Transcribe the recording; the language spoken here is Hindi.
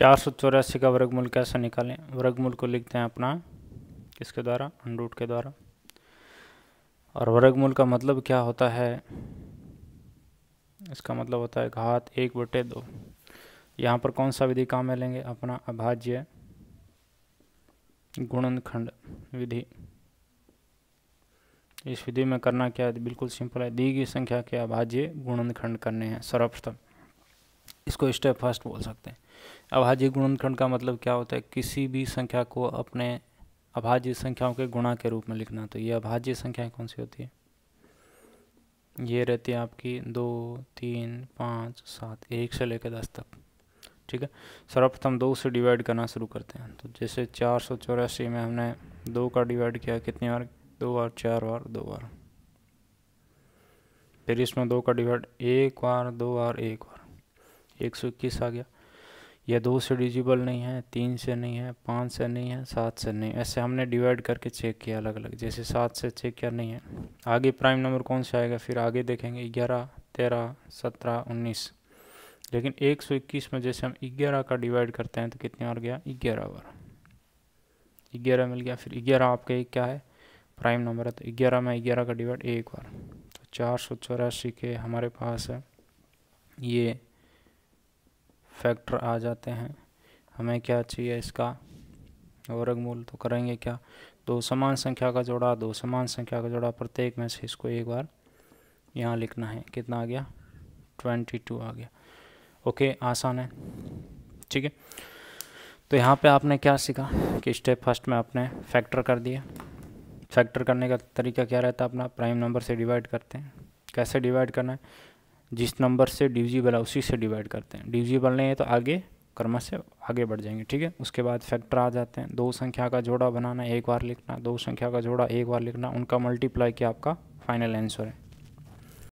चार सौ चौरासी का वर्गमूल कैसे निकालें वर्गमूल को लिखते हैं अपना किसके द्वारा अंडरूट के द्वारा और वर्गमूल का मतलब क्या होता है इसका मतलब होता है घात एक बटे दो यहाँ पर कौन सा विधि काम में लेंगे अपना अभाज्य गुणनखंड विधि इस विधि में करना क्या है बिल्कुल सिंपल है दी गई संख्या के अभाज्य गुणनखंड करने हैं सर्वप्रथम इसको स्टेप फर्स्ट बोल सकते हैं अभाज्य गुणनखंड का मतलब क्या होता है किसी भी संख्या को अपने अभाज्य संख्याओं के गुणा के रूप में लिखना तो ये अभाज्य संख्याएं कौन सी होती है ये रहती है आपकी दो तीन पाँच सात एक से लेकर दस तक ठीक है सर्वप्रथम दो से डिवाइड करना शुरू करते हैं तो जैसे चार सौ चौरासी में हमने दो का डिवाइड किया कितनी बार दो बार चार बार दो बार फिर इसमें दो का डिवाइड एक बार दो बार एक बार एक सौ इक्कीस आ गया या दो से डिजिबल नहीं है तीन से नहीं है पाँच से नहीं है सात से नहीं ऐसे हमने डिवाइड करके चेक किया अलग अलग जैसे सात से चेक किया नहीं है आगे प्राइम नंबर कौन सा आएगा फिर आगे देखेंगे ग्यारह तेरह सत्रह उन्नीस लेकिन एक सौ इक्कीस में जैसे हम ग्यारह का डिवाइड करते हैं तो कितने बार गया ग्यारह बार ग्यारह मिल गया फिर ग्यारह आपका एक क्या है प्राइम नंबर है तो ग्यारह में ग्यारह का डिवाइड एक बार तो चार सौ चौरासी के हमारे पास है ये फैक्टर आ जाते हैं हमें क्या चाहिए इसका वर्गमूल तो करेंगे क्या दो समान संख्या का जोड़ा दो समान संख्या का जोड़ा प्रत्येक में से इसको एक बार यहाँ लिखना है कितना आ गया ट्वेंटी टू आ गया ओके आसान है ठीक है तो यहाँ पे आपने क्या सीखा कि स्टेप फर्स्ट में आपने फैक्टर कर दिया फैक्टर करने का तरीका क्या रहता है अपना प्राइम नंबर से डिवाइड करते हैं कैसे डिवाइड करना है जिस नंबर से डिविजिबल है उसी से डिवाइड करते हैं डिविजिबल नहीं है तो आगे क्रमश से आगे बढ़ जाएंगे ठीक है उसके बाद फैक्टर आ जाते हैं दो संख्या का जोड़ा बनाना एक बार लिखना दो संख्या का जोड़ा एक बार लिखना उनका मल्टीप्लाई किया आपका फाइनल आंसर है